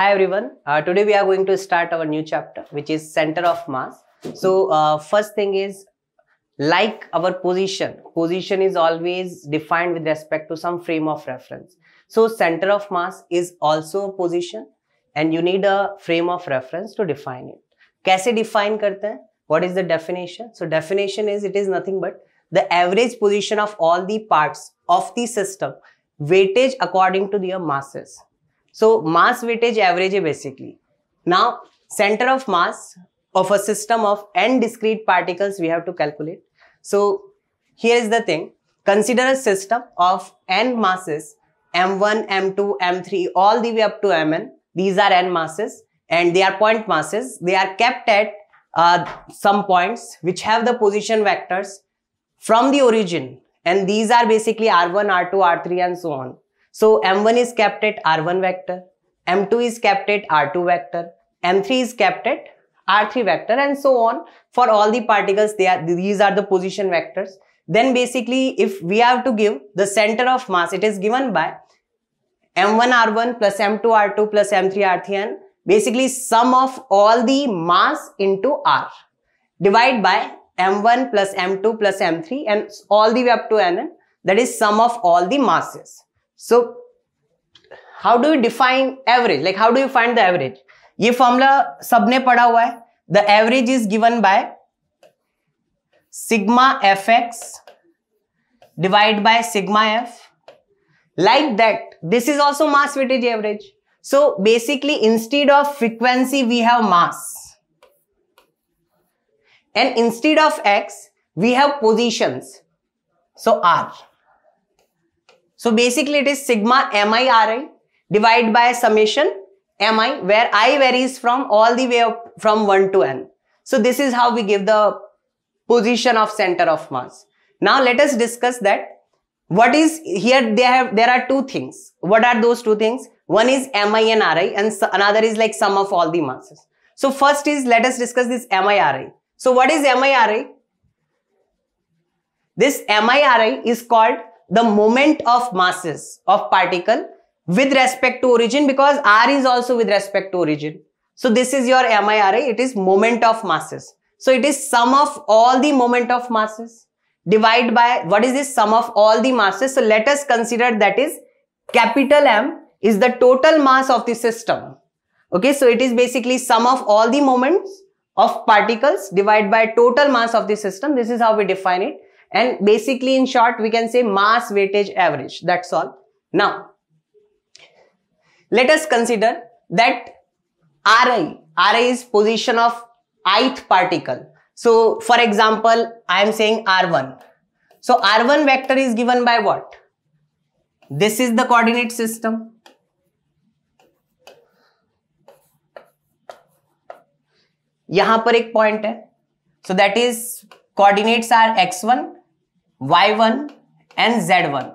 Hi everyone, uh, today we are going to start our new chapter which is center of mass. So uh, first thing is like our position, position is always defined with respect to some frame of reference. So center of mass is also a position and you need a frame of reference to define it. कैसे define करते हैं? What is the definition? So definition is it is nothing but the average position of all the parts of the system weightage according to their masses. So mass weightage average basically. Now center of mass of a system of n discrete particles we have to calculate. So here is the thing. Consider a system of n masses m1, m2, m3 all the way up to mn. These are n masses and they are point masses. They are kept at uh, some points which have the position vectors from the origin and these are basically r1, r2, r3 and so on. So M1 is kept at R1 vector, M2 is kept at R2 vector, M3 is kept at R3 vector and so on. For all the particles, they are, these are the position vectors. Then basically, if we have to give the center of mass, it is given by M1 R1 plus M2 R2 plus M3 R3 and basically sum of all the mass into R. Divide by M1 plus M2 plus M3 and all the way up to N. That is sum of all the masses. So how do you define average? Like how do you find the average? ये formula सबने पढ़ा हुआ The average is given by sigma fx divided by sigma f. Like that, this is also mass weightage average. So basically, instead of frequency, we have mass. And instead of x, we have positions. So r. So basically it is sigma mi ri divided by summation MI where I varies from all the way up from 1 to N. So this is how we give the position of center of mass. Now let us discuss that what is here they have there are two things. What are those two things? One is MI and RI and another is like sum of all the masses. So first is let us discuss this mi ri. So what is mi ri? This mi ri is called the moment of masses of particle with respect to origin because R is also with respect to origin. So this is your MIRA. It is moment of masses. So it is sum of all the moment of masses divide by what is this sum of all the masses. So let us consider that is capital M is the total mass of the system. Okay, so it is basically sum of all the moments of particles divided by total mass of the system. This is how we define it. And basically in short, we can say mass weightage average. That's all. Now, let us consider that Ri, Ri is position of ith particle. So for example, I am saying R1. So R1 vector is given by what? This is the coordinate system. यहां पर एक point है so that is coordinates are x1 y1 and z1.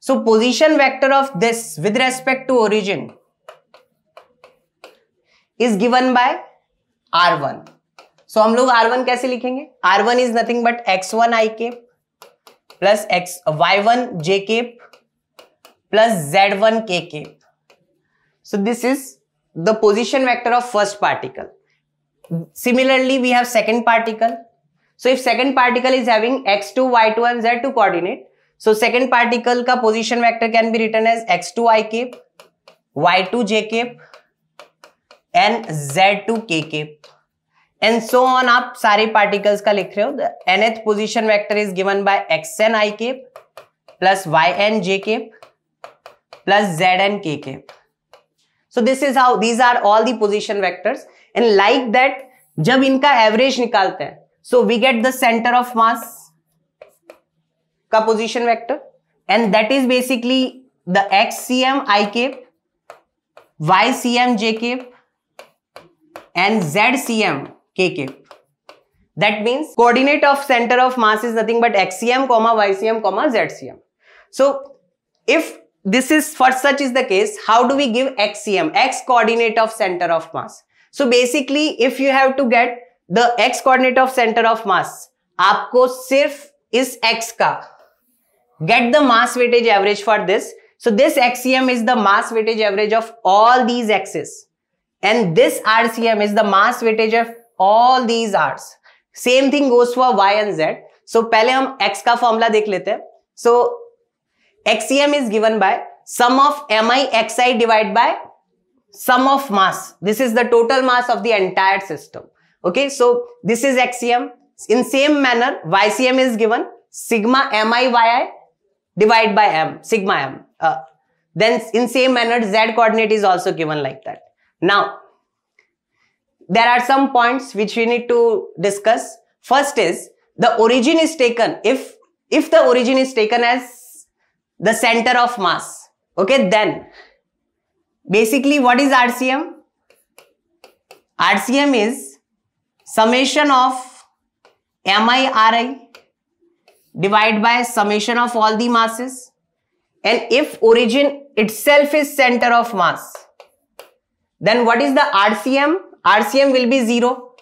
So position vector of this with respect to origin is given by r1. So हम लोग r1 कैसे लिखेंगे r1 is nothing but x1 i cape plus x y1 j cape plus z1 k cape. So this is the position vector of first particle. Similarly, we have second particle so if second particle is having x two y two and z two coordinate so second particle का position vector can be written as x two i cap y two j cap and z two k cap and so on आप सारे particles का लिख रहे हो the nth position vector is given by x n i cap plus y n j cap plus Z N k cap so this is how these are all the position vectors and like that जब इनका average निकालते हैं So we get the center of mass ka position vector and that is basically the XCM I YCM J and ZCM K cape. That means coordinate of center of mass is nothing but XCM, comma, YCM, comma, ZCM. So if this is for such is the case, how do we give XCM, X coordinate of center of mass? So basically if you have to get the x-coordinate of center of mass. आपको सिर्फ is x का get the mass weightage average for this. So this XCM is the mass weightage average of all these X's. And this RCM is the mass weightage of all these R's. Same thing goes for Y and Z. So पहले हम X का formula देख लेते हैं. So XCM is given by sum of MI XI divided by sum of mass. This is the total mass of the entire system. Okay, so this is axiom. In same manner, YCM is given sigma mi yi divided by m, sigma m. Uh, then in same manner, z coordinate is also given like that. Now, there are some points which we need to discuss. First is the origin is taken. If, if the origin is taken as the center of mass, okay, then basically what is RCM? RCM is summation of MIRI divided by summation of all the masses and if origin itself is center of mass then what is the RCM? RCM will be 0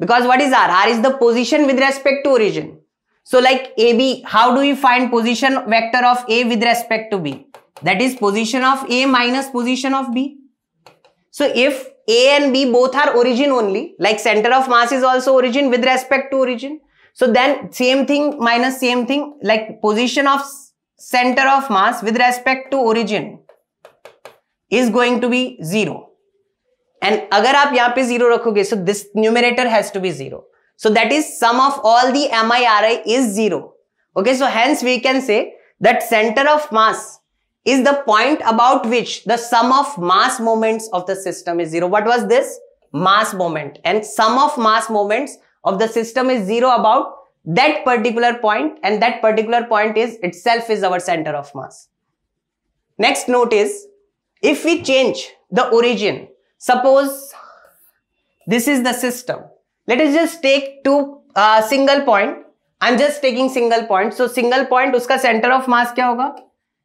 because what is R? R is the position with respect to origin. So like AB, how do we find position vector of A with respect to B? That is position of A minus position of B. So if A and B both are origin only, like center of mass is also origin with respect to origin. So then same thing minus same thing, like position of center of mass with respect to origin is going to be zero. And अगर आप यहाँ zero रखोगे, so this numerator has to be zero. So that is sum of all the MIRI is zero. Okay, so hence we can say that center of mass is the point about which the sum of mass moments of the system is zero. What was this? Mass moment and sum of mass moments of the system is zero about that particular point and that particular point is itself is our center of mass. Next note is if we change the origin, suppose this is the system. Let us just take two uh, single point. I'm just taking single point. So single point, uska center of mass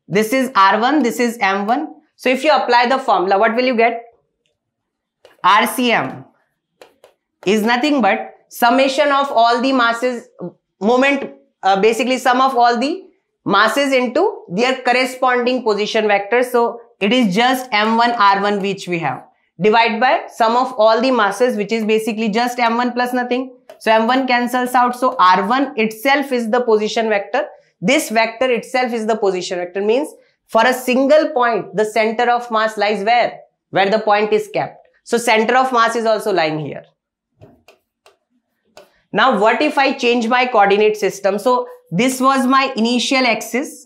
this is R1, this is M1. So if you apply the formula, what will you get? RCM is nothing but summation of all the masses, moment, uh, basically sum of all the masses into their corresponding position vectors. So it is just M1, R1 which we have. Divide by sum of all the masses which is basically just M1 plus nothing. So M1 cancels out. So R1 itself is the position vector this vector itself is the position vector means for a single point, the center of mass lies where? Where the point is kept. So center of mass is also lying here. Now what if I change my coordinate system? So this was my initial axis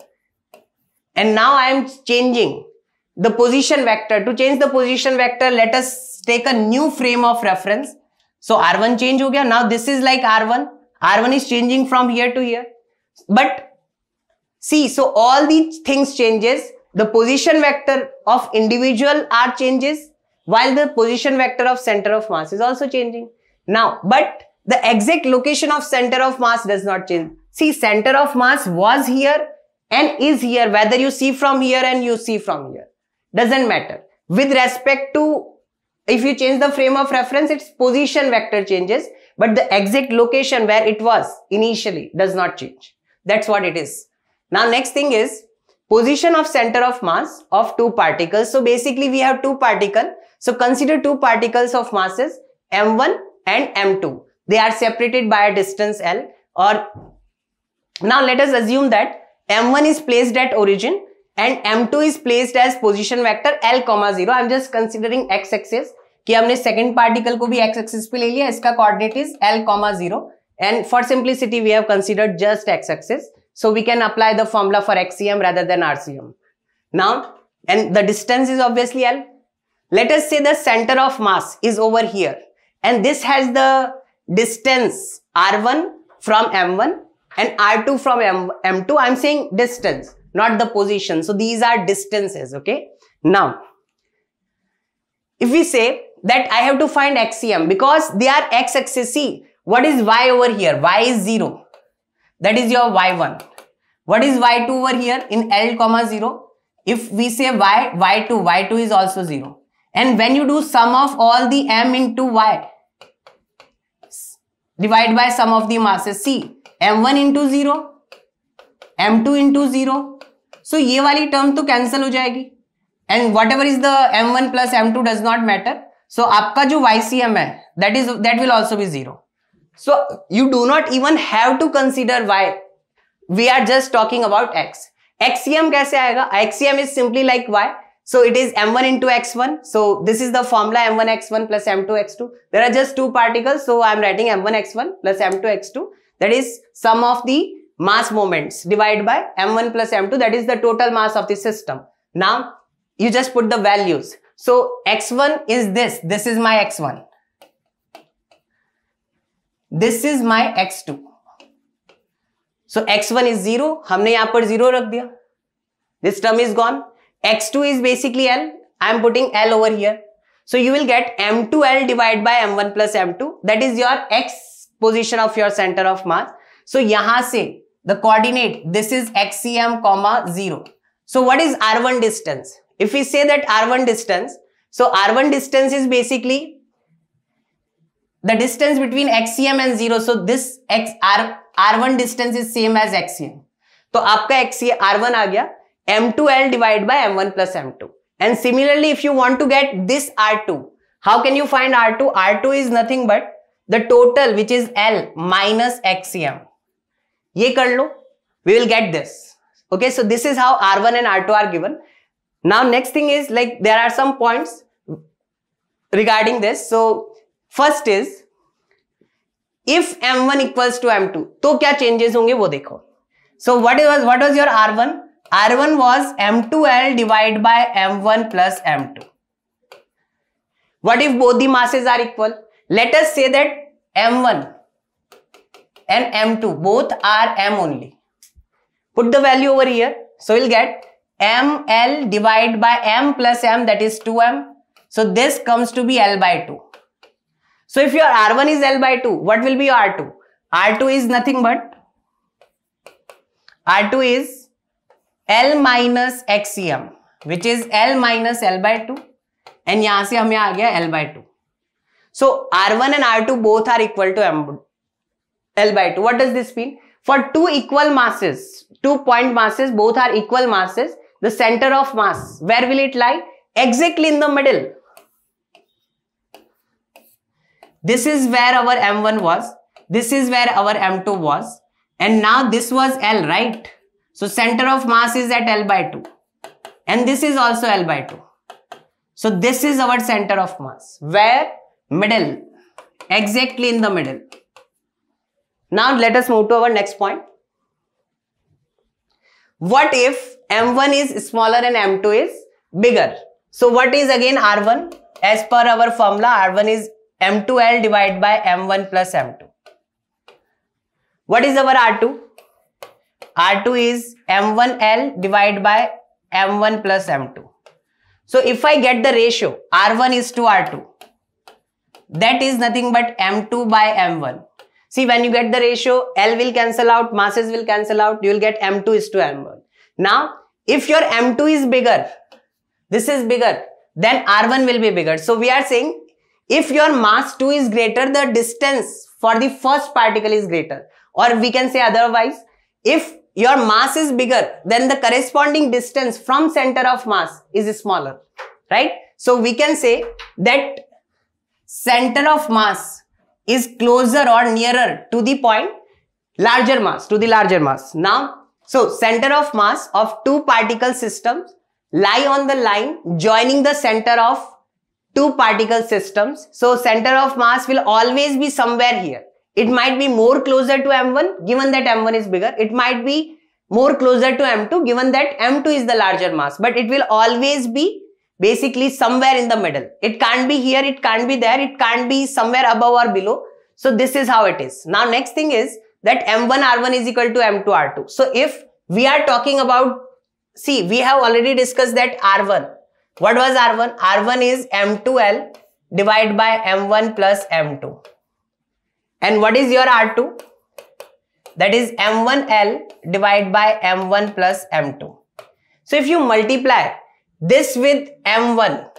and now I am changing the position vector. To change the position vector, let us take a new frame of reference. So R1 change ho gaya. Now this is like R1. R1 is changing from here to here. But See, so all these things changes. The position vector of individual r changes while the position vector of center of mass is also changing. Now, but the exact location of center of mass does not change. See, center of mass was here and is here, whether you see from here and you see from here. Doesn't matter. With respect to, if you change the frame of reference, its position vector changes, but the exact location where it was initially does not change. That's what it is. Now next thing is position of center of mass of two particles. So basically we have two particles. So consider two particles of masses m1 and m2. They are separated by a distance l or now let us assume that m1 is placed at origin and m2 is placed as position vector l comma 0. I'm just considering x axis कि हमने second particle को भी x axis पे ले लिया इसका coordinate is l comma zero and for simplicity we have considered just x axis so we can apply the formula for XCM rather than RCM. Now, and the distance is obviously L. Let us say the center of mass is over here. And this has the distance R1 from M1 and R2 from M M2. I'm saying distance, not the position. So these are distances, okay? Now, if we say that I have to find XCM because they are X axis C, what is Y over here? Y is 0. that is your y1 what is y2 over here in l comma 0 if we say y y2 y2 is also 0 and when you do sum of all the m into y divide by sum of the masses see m1 into 0 m2 into 0 so ये वाली term तो cancel हो जाएगी and whatever is the m1 plus m2 does not matter so not matter so आपका जो y c m है that is that will also भी zero So you do not even have to consider y. We are just talking about x. XCM कैसे आएगा? XCM is simply like y. So it is m1 into x1. So this is the formula m1 x1 plus m2 x2. There are just two particles. So I am writing m1 x1 plus m2 x2. That is sum of the mass moments divided by m1 plus m2. That is the total mass of the system. Now you just put the values. So x1 is this. This is my x1. This is my x2. So x1 is zero. हमने यहां पर zero रख दिया this term is gone x two is basically l am putting l over here. so you will get m2l divided by m1 plus m2 that is your x position of your center of mass so yahan the coordinate this is xcm comma 0 so what is r1 distance if we say that r1 distance so r1 distance is basically the distance between XCM and zero. So this X, R, R1 distance is same as XCM. So, आपका XCM R1 आ गया M2L divided by M1 plus M2. And similarly, if you want to get this R2, how can you find R2? R2 is nothing but the total which is L minus XCM. ये कर लो, we will get this. Okay, so this is how R1 and R2 are given. Now next thing is like there are some points regarding this. So first is if m one equals to m 2 तो क्या changes होंगे वो देखो so what was what was your one one r one was m two l divide by m one plus m two what if both the masses are equal let us say that m1 and m2 both are m only put the value over here so we'll get ml divided by m plus m that is 2m so this comes to be l by 2 so if your R1 is L by 2, what will be R2? R2 is nothing but R2 is L minus XCM which is L minus L by 2 and यहाँ से हमें आ गया L by 2. So R1 and R2 both are equal to M L by 2. What does this mean? For two equal masses, two point masses, both are equal masses, the center of mass, where will it lie? Exactly in the middle. This is where our M1 was. This is where our M2 was. And now this was L, right? So center of mass is at L by 2. And this is also L by 2. So this is our center of mass. Where? Middle. Exactly in the middle. Now let us move to our next point. What if M1 is smaller and M2 is bigger? So what is again R1? As per our formula, R1 is m2l divided by m1 plus m2. What is our R2? R2 is m1l divided by m1 plus m2. So if I get the ratio r1 is to r2, that is nothing but m2 by m1. See when you get the ratio, L will cancel out, masses will cancel out, you will get m2 is to m1. Now if your m2 is bigger, this is bigger, then r1 will be bigger. So we are saying if your mass 2 is greater the distance for the first particle is greater or we can say otherwise if your mass is bigger then the corresponding distance from center of mass is smaller right so we can say that center of mass is closer or nearer to the point larger mass to the larger mass now so center of mass of two particle systems lie on the line joining the center of two particle systems. So center of mass will always be somewhere here. It might be more closer to M1 given that M1 is bigger. It might be more closer to M2 given that M2 is the larger mass. But it will always be basically somewhere in the middle. It can't be here, it can't be there, it can't be somewhere above or below. So this is how it is. Now next thing is that M1 R1 is equal to M2 R2. So if we are talking about, see we have already discussed that R1 what was R1? R1 is M2L divided by M1 plus M2. And what is your R2? That is M1L divided by M1 plus M2. So if you multiply this with M1,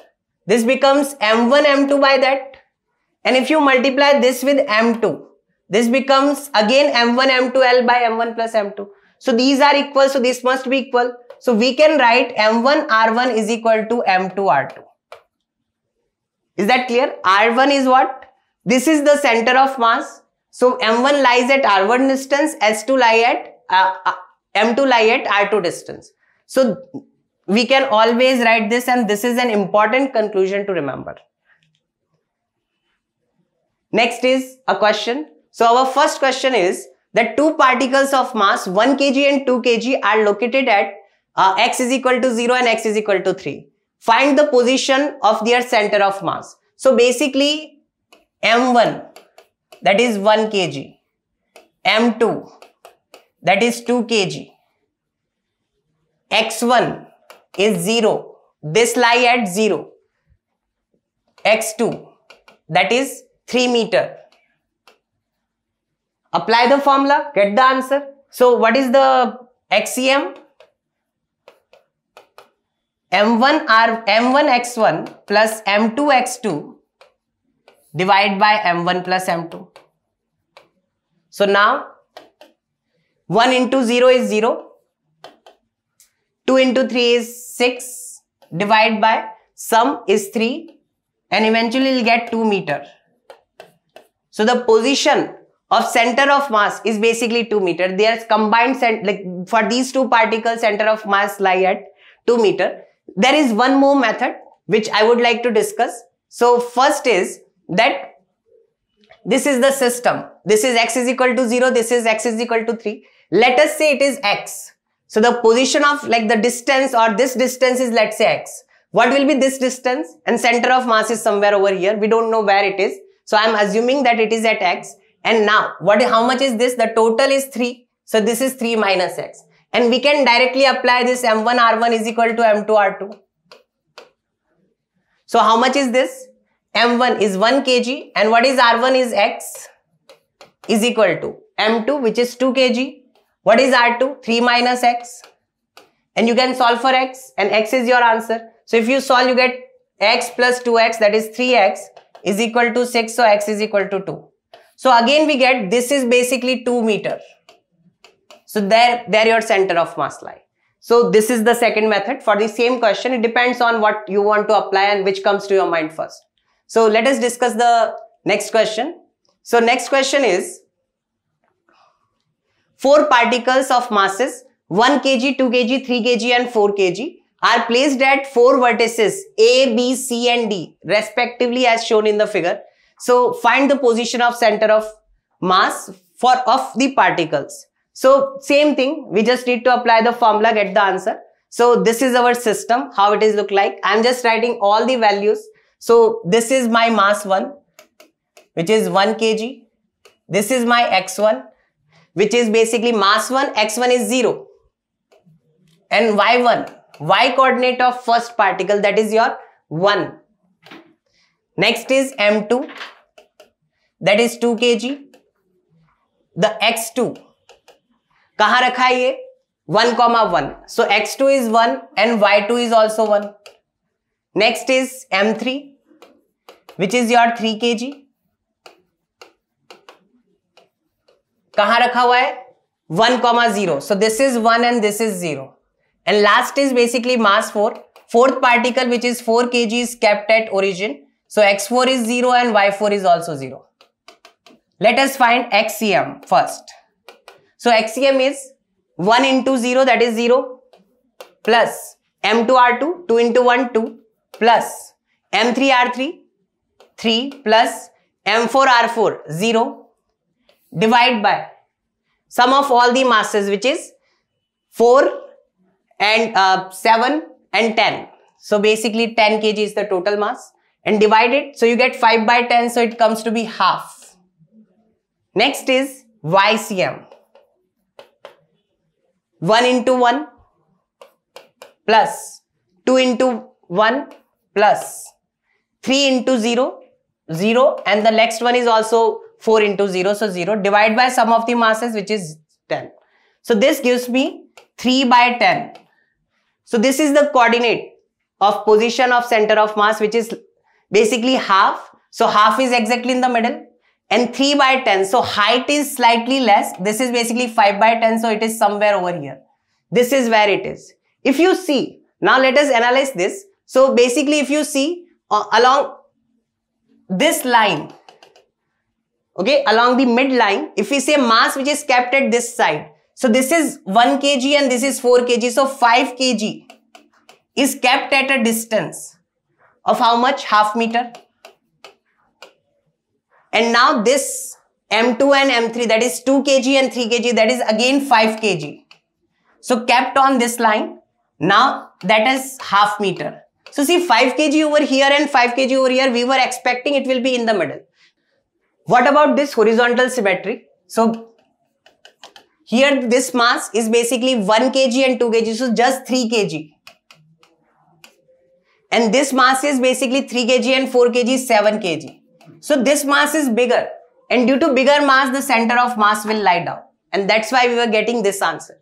this becomes M1 M2 by that. And if you multiply this with M2, this becomes again M1 M2 L by M1 plus M2. So these are equal. So this must be equal. So we can write M1 R1 is equal to M2 R2. Is that clear? R1 is what? This is the center of mass. So M1 lies at R1 distance, S2 lie at uh, uh, M2 lie at R2 distance. So we can always write this and this is an important conclusion to remember. Next is a question. So our first question is that two particles of mass 1 kg and 2 kg are located at uh, x is equal to 0 and x is equal to 3. Find the position of their center of mass. So basically m1 that is 1 kg, m2 that is 2 kg, x1 is 0, this lie at 0, x2 that is 3 meter. Apply the formula, get the answer. So what is the XCM? m1 r m1x1 plus m2x2 divided by m1 plus m2. So now 1 into 0 is 0, 2 into 3 is 6 divided by sum is 3 and eventually you'll get 2 meter. So the position of center of mass is basically 2 meter. Their combined, like for these two particles, center of mass lie at 2 meter. There is one more method which I would like to discuss. So first is that this is the system. This is x is equal to 0. This is x is equal to 3. Let us say it is x. So the position of like the distance or this distance is let's say x. What will be this distance? And center of mass is somewhere over here. We don't know where it is. So I'm assuming that it is at x. And now what, how much is this? The total is 3. So this is 3 minus x and we can directly apply this m1 r1 is equal to m2 r2 so how much is this m1 is 1 kg and what is r1 is x is equal to m2 which is 2 kg what is r2 3 minus x and you can solve for x and x is your answer so if you solve you get x plus 2x that is 3x is equal to 6 so x is equal to 2 so again we get this is basically 2 meter so there, there your center of mass lie. So this is the second method for the same question. It depends on what you want to apply and which comes to your mind first. So let us discuss the next question. So next question is four particles of masses 1 kg, 2 kg, 3 kg and 4 kg are placed at four vertices A, B, C and D respectively as shown in the figure. So find the position of center of mass for of the particles. So same thing, we just need to apply the formula, get the answer. So this is our system, how it is look like. I'm just writing all the values. So this is my mass 1, which is 1 kg. This is my x1, which is basically mass 1, x1 is 0. And y1, y coordinate of first particle, that is your 1. Next is m2, that is 2 kg. The x2, कहां रखा है ये one comma one so x two is one and y two is also one next is m three which is your three k g कहां रखा हुआ है one comma zero so this is one and this is zero and last is basically mass four fourth particle which is four k g is kept at origin so x four is zero and y four is also zero let's find x c m first So XCM is 1 into 0 that is 0 plus M2R2 2 into 1 2 plus M3R3 3 plus M4R4 0 divide by sum of all the masses which is 4 and uh, 7 and 10. So basically 10 kg is the total mass and divide it. So you get 5 by 10 so it comes to be half. Next is YCM. 1 into 1 plus 2 into 1 plus 3 into 0 0 and the next one is also 4 into 0 so 0 divide by sum of the masses which is 10 so this gives me 3 by 10 so this is the coordinate of position of center of mass which is basically half so half is exactly in the middle and 3 by 10. So height is slightly less. This is basically 5 by 10. So it is somewhere over here. This is where it is. If you see, now let us analyze this. So basically if you see uh, along this line, okay, along the midline, if we say mass which is kept at this side. So this is 1 kg and this is 4 kg. So 5 kg is kept at a distance of how much? Half meter. And now this M2 and M3 that is 2 kg and 3 kg that is again 5 kg. So kept on this line. Now that is half meter. So see 5 kg over here and 5 kg over here we were expecting it will be in the middle. What about this horizontal symmetry? So here this mass is basically 1 kg and 2 kg so just 3 kg. And this mass is basically 3 kg and 4 kg 7 kg. So this mass is bigger and due to bigger mass, the center of mass will lie down. And that's why we were getting this answer.